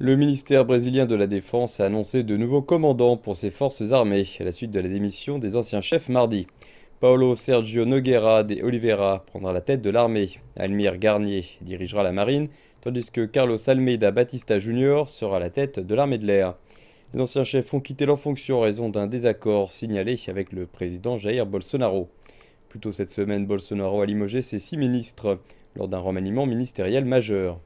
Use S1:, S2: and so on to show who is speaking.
S1: Le ministère brésilien de la Défense a annoncé de nouveaux commandants pour ses forces armées à la suite de la démission des anciens chefs mardi. Paulo Sergio Nogueira de Oliveira prendra la tête de l'armée. Almir Garnier dirigera la marine, tandis que Carlos Almeida Batista Jr. sera la tête de l'armée de l'air. Les anciens chefs ont quitté leurs fonctions en raison d'un désaccord signalé avec le président Jair Bolsonaro. Plutôt cette semaine, Bolsonaro a limogé ses six ministres lors d'un remaniement ministériel majeur.